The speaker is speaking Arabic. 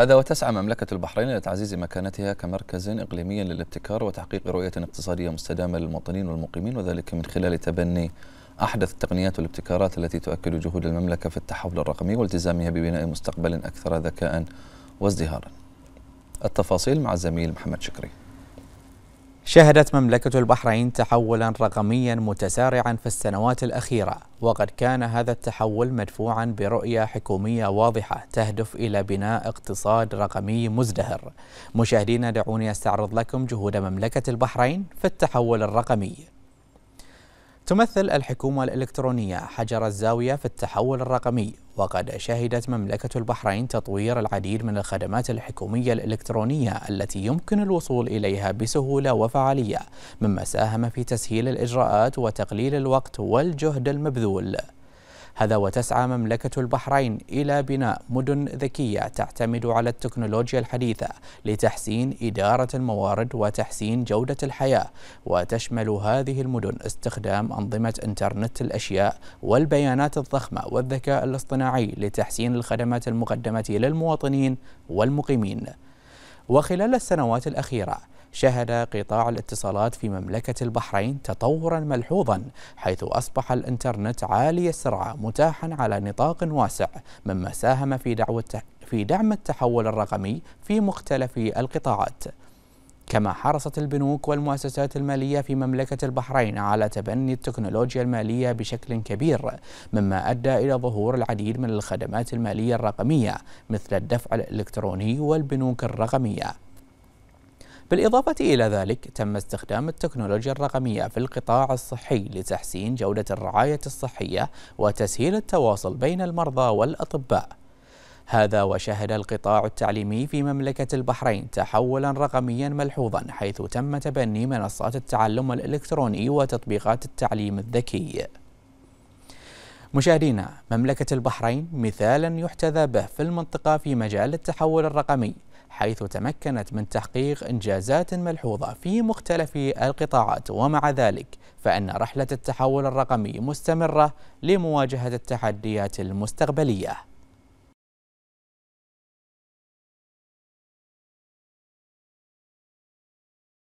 هذا وتسعى مملكة البحرين إلى تعزيز مكانتها كمركز إقليمي للابتكار وتحقيق رؤية اقتصادية مستدامة للمواطنين والمقيمين وذلك من خلال تبني أحدث التقنيات والابتكارات التي تؤكد جهود المملكة في التحول الرقمي والتزامها ببناء مستقبل أكثر ذكاء وازدهارا التفاصيل مع الزميل محمد شكري شهدت مملكة البحرين تحولا رقميا متسارعا في السنوات الأخيرة وقد كان هذا التحول مدفوعا برؤية حكومية واضحة تهدف إلى بناء اقتصاد رقمي مزدهر مشاهدينا دعوني أستعرض لكم جهود مملكة البحرين في التحول الرقمي تمثل الحكومة الإلكترونية حجر الزاوية في التحول الرقمي وقد شهدت مملكة البحرين تطوير العديد من الخدمات الحكومية الإلكترونية التي يمكن الوصول إليها بسهولة وفعالية مما ساهم في تسهيل الإجراءات وتقليل الوقت والجهد المبذول هذا وتسعى مملكة البحرين إلى بناء مدن ذكية تعتمد على التكنولوجيا الحديثة لتحسين إدارة الموارد وتحسين جودة الحياة وتشمل هذه المدن استخدام أنظمة إنترنت الأشياء والبيانات الضخمة والذكاء الاصطناعي لتحسين الخدمات المقدمة للمواطنين والمقيمين وخلال السنوات الأخيرة شهد قطاع الاتصالات في مملكة البحرين تطورا ملحوظا حيث أصبح الإنترنت عالي السرعة متاحا على نطاق واسع مما ساهم في دعوة في دعم التحول الرقمي في مختلف القطاعات كما حرصت البنوك والمؤسسات المالية في مملكة البحرين على تبني التكنولوجيا المالية بشكل كبير مما أدى إلى ظهور العديد من الخدمات المالية الرقمية مثل الدفع الإلكتروني والبنوك الرقمية بالإضافة إلى ذلك تم استخدام التكنولوجيا الرقمية في القطاع الصحي لتحسين جودة الرعاية الصحية وتسهيل التواصل بين المرضى والأطباء هذا وشهد القطاع التعليمي في مملكة البحرين تحولا رقميا ملحوظا حيث تم تبني منصات التعلم الإلكتروني وتطبيقات التعليم الذكي مشاهدينا مملكة البحرين مثالا يحتذى به في المنطقة في مجال التحول الرقمي حيث تمكنت من تحقيق إنجازات ملحوظة في مختلف القطاعات ومع ذلك فإن رحلة التحول الرقمي مستمرة لمواجهة التحديات المستقبلية